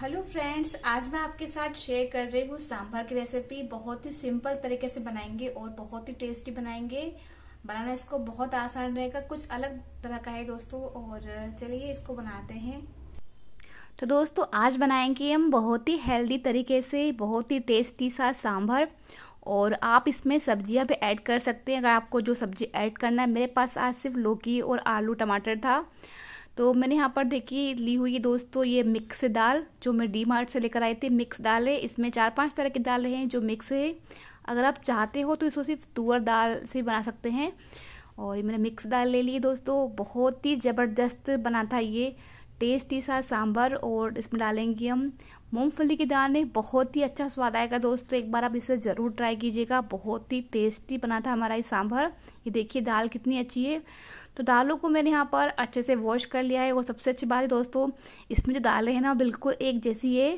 hello friends आज मैं आपके साथ शेयर कर रही हूँ सांभर की रेसिपी बहुत ही सिंपल तरीके से बनाएंगे और बहुत ही टेस्टी बनाएंगे बनाना इसको बहुत आसान रहेगा कुछ अलग तरह का है दोस्तों और चलिए इसको बनाते हैं तो दोस्तों आज बनाएंगे हम बहुत ही हेल्दी तरीके से बहुत ही टेस्टी सा सांभर और आप इसमें सब्जियां भी ऐड कर सकते हैं अगर आपको जो सब्जी ऐड करना है मेरे पास आज सिर्फ लौकी और आलू टमाटर था तो मैंने यहाँ पर देखी ली हुई है दोस्तों ये मिक्स दाल जो मैं डी मार्ट से लेकर आई थी मिक्स दाल है इसमें चार पांच तरह की दाल हैं जो मिक्स है अगर आप चाहते हो तो इसको सिर्फ तुअर दाल से बना सकते हैं और ये मैंने मिक्स दाल ले ली दोस्तों बहुत ही ज़बरदस्त बना था ये टेस्टी सा सांभर और इसमें डालेंगे हम मूंगफली के दाने बहुत ही अच्छा स्वाद आएगा दोस्तों एक बार आप इसे ज़रूर ट्राई कीजिएगा बहुत ही टेस्टी बना था हमारा ये सांभर ये देखिए दाल कितनी अच्छी है तो दालों को मैंने यहाँ पर अच्छे से वॉश कर लिया है और सबसे अच्छी बात है दोस्तों इसमें जो दालें हैं ना बिल्कुल एक जैसी है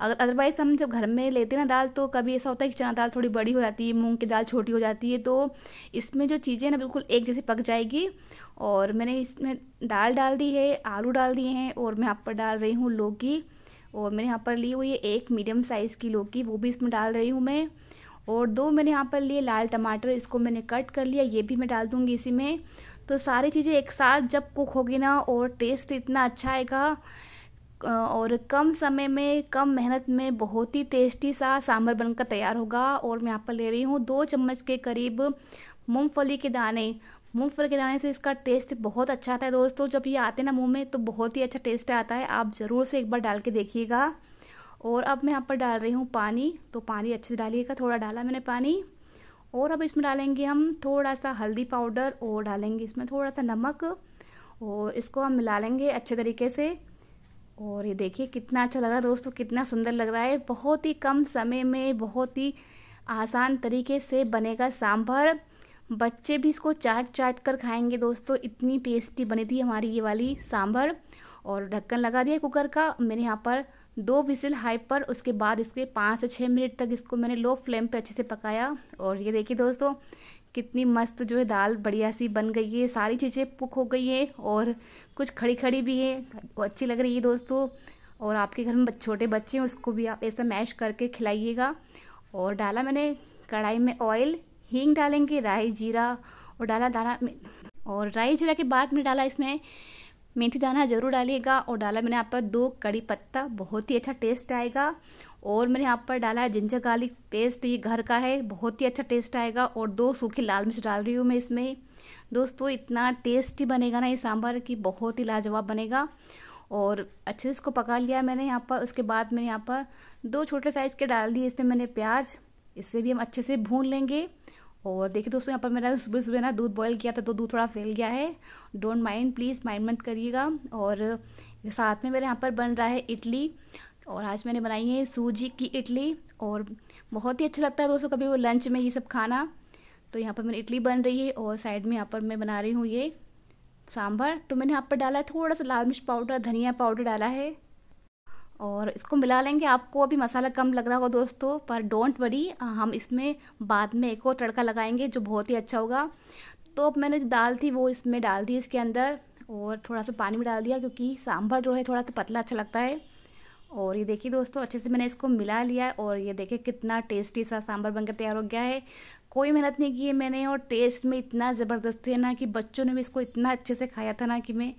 अगर अदरवाइज़ हम जब घर में लेते हैं ना दाल तो कभी ऐसा होता है कि चना दाल थोड़ी बड़ी हो जाती है मूंग की दाल छोटी हो जाती है तो इसमें जो चीज़ें ना बिल्कुल एक जैसी पक जाएगी और मैंने इसमें दाल डाल दी है आलू डाल दिए हैं और मैं यहाँ पर डाल रही हूँ लौकी और मैंने यहाँ पर ली हुई है एक मीडियम साइज़ की लौकी वो भी इसमें डाल रही हूँ मैं और दो मैंने यहाँ पर लिए लाल टमाटर इसको मैंने कट कर लिया ये भी मैं डाल दूँगी इसी में तो सारी चीज़ें एक साथ जब कुक होगी ना और टेस्ट इतना अच्छा आएगा और कम समय में कम मेहनत में बहुत ही टेस्टी सा सांभर बनकर तैयार होगा और मैं यहाँ पर ले रही हूँ दो चम्मच के करीब मूंगफली के दाने मूंगफली के दाने से इसका टेस्ट बहुत अच्छा आता है दोस्तों जब ये आते हैं ना मुंह में तो बहुत ही अच्छा टेस्ट आता है आप ज़रूर से एक बार डाल के देखिएगा और अब मैं यहाँ पर डाल रही हूँ पानी तो पानी अच्छे से डालिएगा थोड़ा डाला मैंने पानी और अब इसमें डालेंगे हम थोड़ा सा हल्दी पाउडर और डालेंगे इसमें थोड़ा सा नमक और इसको हम मिला लेंगे अच्छे तरीके से और ये देखिए कितना अच्छा लग रहा है दोस्तों कितना सुंदर लग रहा है बहुत ही कम समय में बहुत ही आसान तरीके से बनेगा सांभर बच्चे भी इसको चाट चाट कर खाएंगे दोस्तों इतनी टेस्टी बनी थी हमारी ये वाली सांभर और ढक्कन लगा दिया कुकर का मैंने यहाँ पर दो विसिल हाई पर उसके बाद इसके पाँच से छः मिनट तक इसको मैंने लो फ्लेम पे अच्छे से पकाया और ये देखिए दोस्तों कितनी मस्त जो है दाल बढ़िया सी बन गई है सारी चीज़ें पुक हो गई है और कुछ खड़ी खड़ी भी है अच्छी लग रही है दोस्तों और आपके घर में छोटे बच्चे हैं उसको भी आप ऐसा मैश करके खिलाइएगा और डाला मैंने कढ़ाई में ऑयल हींग डालेंगे राई जीरा और डाला दाना और राई जीरा के बाद में डाला इसमें मेथी दाना जरूर डालिएगा और डाला मैंने यहाँ पर दो कड़ी पत्ता बहुत ही अच्छा टेस्ट आएगा और मैंने यहाँ पर डाला है जिंजर गार्लिक पेस्ट ये घर का है बहुत ही अच्छा टेस्ट आएगा और दो सूखी लाल मिर्च डाल रही हूँ मैं इसमें दोस्तों इतना टेस्टी बनेगा ना ये सांभर कि बहुत ही लाजवाब बनेगा और अच्छे से इसको पका लिया मैंने यहाँ पर उसके बाद मैंने यहाँ पर दो छोटे साइज़ के डाल दिए इसमें मैंने प्याज इससे भी हम अच्छे से भून लेंगे और देखिए दोस्तों यहाँ पर मेरा सुबह सुबह ना दूध बॉईल किया था तो दूध थोड़ा फैल गया है डोंट माइंड प्लीज़ माइंड मत करिएगा और साथ में मेरे यहाँ पर बन रहा है इडली और आज मैंने बनाई है सूजी की इडली और बहुत ही अच्छा लगता है दोस्तों कभी वो लंच में ये सब खाना तो यहाँ पर मेरी इडली बन रही है और साइड में यहाँ पर मैं बना रही हूँ ये सांभर तो मैंने यहाँ पर डाला है थोड़ा सा लाल मिर्च पाउडर धनिया पाउडर डाला है और इसको मिला लेंगे आपको अभी मसाला कम लग रहा होगा दोस्तों पर डोंट वरी हम इसमें बाद में एक और तड़का लगाएंगे जो बहुत ही अच्छा होगा तो अब मैंने जो दाल थी वो इसमें डाल दी इसके अंदर और थोड़ा सा पानी भी डाल दिया क्योंकि सांभर जो है थोड़ा सा पतला अच्छा लगता है और ये देखिए दोस्तों अच्छे से मैंने इसको मिला लिया और ये देखिए कितना टेस्टी सा सांभर बनकर तैयार हो गया है कोई मेहनत नहीं की है मैंने और टेस्ट में इतना ज़बरदस्त है ना कि बच्चों ने भी इसको इतना अच्छे से खाया था ना कि मैं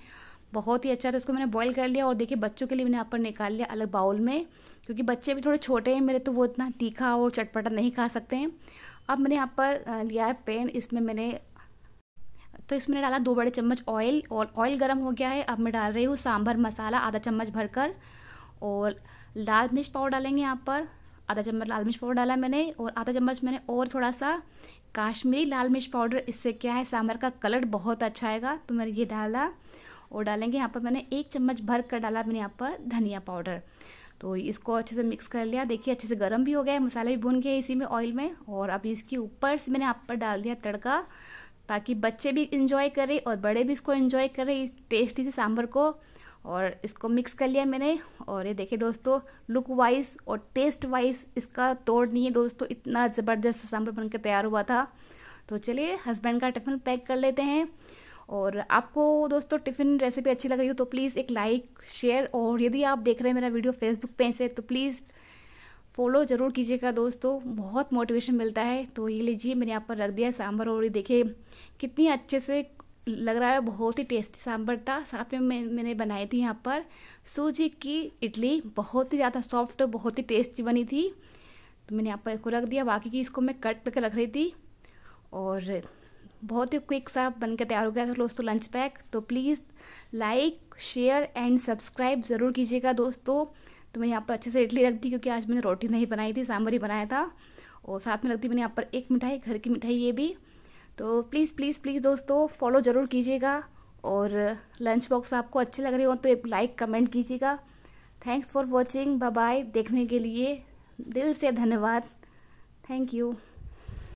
बहुत ही अच्छा तो इसको मैंने बॉईल कर लिया और देखिए बच्चों के लिए मैंने यहाँ पर निकाल लिया अलग बाउल में क्योंकि बच्चे भी थोड़े छोटे हैं मेरे तो वो इतना तीखा और चटपटा नहीं खा सकते हैं अब मैंने यहाँ पर लिया है पेन इसमें मैंने तो इसमें डाला दो बड़े चम्मच ऑयल और ऑयल गर्म हो गया है अब मैं डाल रही हूँ सांभर मसाला आधा चम्मच भरकर और लाल मिर्च पाउडर डालेंगे यहाँ पर आधा चम्मच लाल मिर्च पाउडर डाला मैंने और आधा चम्मच मैंने और थोड़ा सा काश्मीरी लाल मिर्च पाउडर इससे क्या है सांभर का कलर बहुत अच्छा आएगा तो मैंने ये डाला और डालेंगे यहाँ पर मैंने एक चम्मच भर कर डाला मैंने यहाँ पर धनिया पाउडर तो इसको अच्छे से मिक्स कर लिया देखिए अच्छे से गर्म भी हो गया मसाले भी भून गए इसी में ऑयल में और अब इसके ऊपर से मैंने यहाँ पर डाल दिया तड़का ताकि बच्चे भी इंजॉय करें और बड़े भी इसको इंजॉय करें इस टेस्टी से सांभर को और इसको मिक्स कर लिया मैंने और ये देखिए दोस्तों लुक वाइज और टेस्ट वाइज इसका तोड़ नहीं है दोस्तों इतना ज़बरदस्त सांभर बनकर तैयार हुआ था तो चलिए हस्बैंड का टिफिन पैक कर लेते हैं और आपको दोस्तों टिफ़िन रेसिपी अच्छी लग रही हो तो प्लीज़ एक लाइक शेयर और यदि आप देख रहे हैं मेरा वीडियो फेसबुक पेज से तो प्लीज़ फॉलो ज़रूर कीजिएगा दोस्तों बहुत मोटिवेशन मिलता है तो ये लीजिए मैंने यहाँ पर रख दिया है सांभर और ये देखे कितनी अच्छे से लग रहा है बहुत ही टेस्टी सांभर था साथ में मैं मैंने बनाई थी यहाँ पर सूजी की इडली बहुत ही ज़्यादा सॉफ्ट बहुत ही टेस्टी बनी थी तो मैंने यहाँ पर इसको रख दिया बाकी की इसको मैं कट करके रख रही थी और बहुत ही क्विक सा बनकर तैयार हो गया था दोस्तों लंच पैक तो please like share and subscribe ज़रूर कीजिएगा दोस्तों तो मैं यहाँ पर अच्छे से इडली रख दी क्योंकि आज मैंने रोटी नहीं बनाई थी सांभर ही बनाया था और साथ में रख दी मैंने यहाँ पर एक मिठाई घर की मिठाई ये भी तो प्लीज़ प्लीज़ प्लीज़ दोस्तों फॉलो ज़रूर कीजिएगा और लंच बॉक्स आपको अच्छे लग रहे हो तो एक लाइक कमेंट कीजिएगा थैंक्स फॉर वॉचिंग बाय देखने के लिए दिल से धन्यवाद थैंक यू